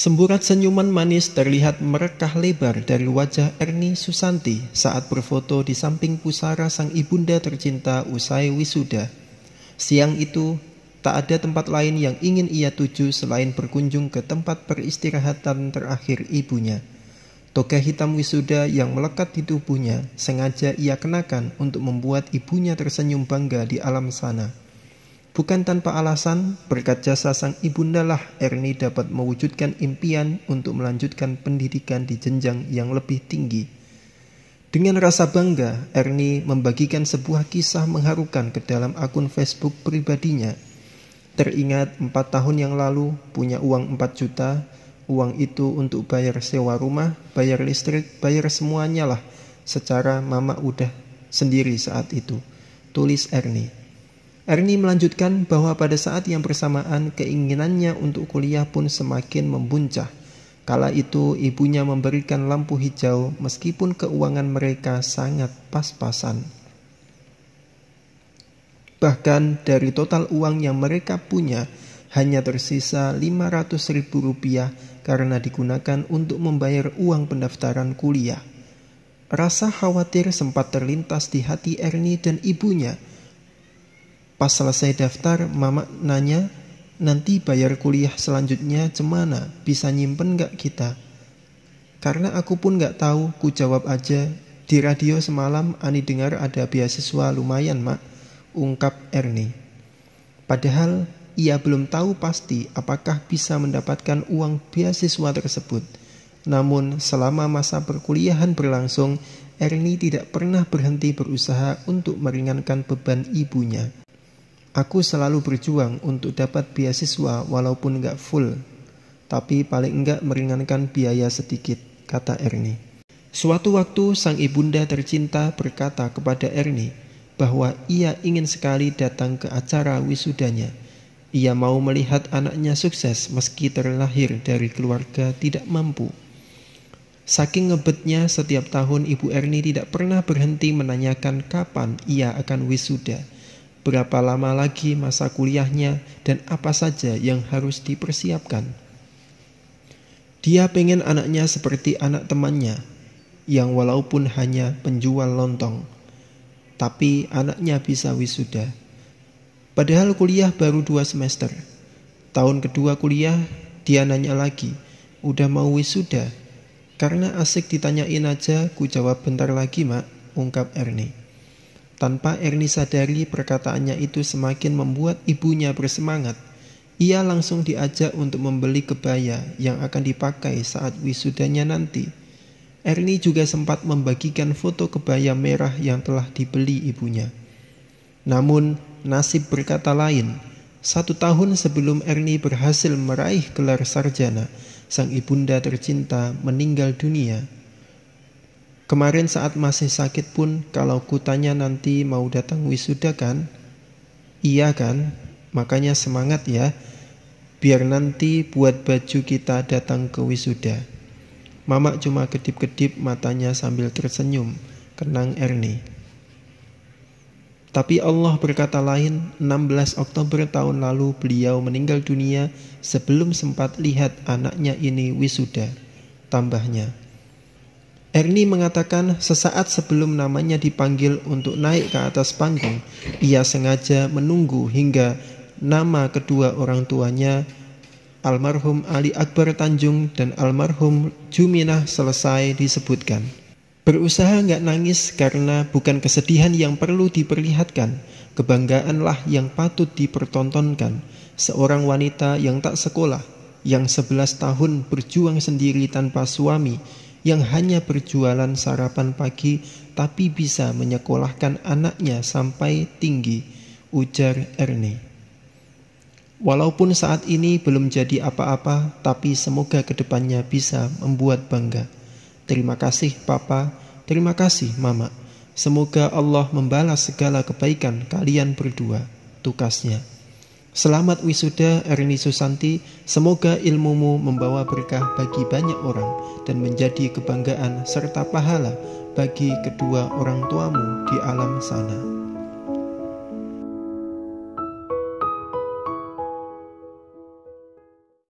Semburat senyuman manis terlihat merekah lebar dari wajah Erni Susanti saat berfoto di samping pusara sang ibunda tercinta usai wisuda. Siang itu, tak ada tempat lain yang ingin ia tuju selain berkunjung ke tempat peristirahatan terakhir ibunya. Toga hitam wisuda yang melekat di tubuhnya sengaja ia kenakan untuk membuat ibunya tersenyum bangga di alam sana. Bukan tanpa alasan, berkat jasa sang ibunda lah Erni dapat mewujudkan impian untuk melanjutkan pendidikan di jenjang yang lebih tinggi. Dengan rasa bangga, Erni membagikan sebuah kisah mengharukan ke dalam akun Facebook pribadinya. Teringat empat tahun yang lalu punya uang 4 juta, uang itu untuk bayar sewa rumah, bayar listrik, bayar semuanya lah secara mama udah sendiri saat itu. Tulis Ernie. Ernie melanjutkan bahwa pada saat yang bersamaan keinginannya untuk kuliah pun semakin membuncah. Kala itu ibunya memberikan lampu hijau meskipun keuangan mereka sangat pas-pasan. Bahkan dari total uang yang mereka punya hanya tersisa 500 ribu rupiah karena digunakan untuk membayar uang pendaftaran kuliah. Rasa khawatir sempat terlintas di hati Ernie dan ibunya – Pas selesai daftar, mama nanya, nanti bayar kuliah selanjutnya cemana, bisa nyimpen gak kita? Karena aku pun gak tahu, ku jawab aja, di radio semalam Ani dengar ada beasiswa lumayan mak, ungkap Ernie. Padahal ia belum tahu pasti apakah bisa mendapatkan uang beasiswa tersebut. Namun selama masa perkuliahan berlangsung, Ernie tidak pernah berhenti berusaha untuk meringankan beban ibunya. Aku selalu berjuang untuk dapat beasiswa walaupun nggak full, tapi paling enggak meringankan biaya sedikit, kata Ernie. Suatu waktu sang ibunda tercinta berkata kepada Ernie bahwa ia ingin sekali datang ke acara wisudanya. Ia mau melihat anaknya sukses meski terlahir dari keluarga tidak mampu. Saking ngebetnya setiap tahun Ibu Ernie tidak pernah berhenti menanyakan kapan ia akan wisuda berapa lama lagi masa kuliahnya, dan apa saja yang harus dipersiapkan. Dia pengen anaknya seperti anak temannya, yang walaupun hanya penjual lontong, tapi anaknya bisa wisuda. Padahal kuliah baru dua semester. Tahun kedua kuliah, dia nanya lagi, udah mau wisuda? Karena asik ditanyain aja, ku jawab bentar lagi mak, ungkap Ernie. Tanpa Ernie sadari perkataannya itu semakin membuat ibunya bersemangat. Ia langsung diajak untuk membeli kebaya yang akan dipakai saat wisudanya nanti. Ernie juga sempat membagikan foto kebaya merah yang telah dibeli ibunya. Namun, nasib berkata lain. Satu tahun sebelum Ernie berhasil meraih gelar sarjana, sang ibunda tercinta meninggal dunia Kemarin saat masih sakit pun kalau kutanya nanti mau datang wisuda kan? Iya kan? Makanya semangat ya. Biar nanti buat baju kita datang ke wisuda. Mama cuma kedip-kedip matanya sambil tersenyum, kenang Ernie. Tapi Allah berkata lain, 16 Oktober tahun lalu beliau meninggal dunia sebelum sempat lihat anaknya ini wisuda. Tambahnya, Ernie mengatakan sesaat sebelum namanya dipanggil untuk naik ke atas panggung, ia sengaja menunggu hingga nama kedua orang tuanya, almarhum Ali Akbar Tanjung dan almarhum Juminah selesai disebutkan. Berusaha nggak nangis karena bukan kesedihan yang perlu diperlihatkan, kebanggaanlah yang patut dipertontonkan. Seorang wanita yang tak sekolah, yang 11 tahun berjuang sendiri tanpa suami, yang hanya berjualan sarapan pagi tapi bisa menyekolahkan anaknya sampai tinggi, ujar Ernie. Walaupun saat ini belum jadi apa-apa, tapi semoga kedepannya bisa membuat bangga. Terima kasih Papa, terima kasih Mama. Semoga Allah membalas segala kebaikan kalian berdua, tukasnya. Selamat wisuda Erni Susanti, semoga ilmumu membawa berkah bagi banyak orang dan menjadi kebanggaan serta pahala bagi kedua orang tuamu di alam sana.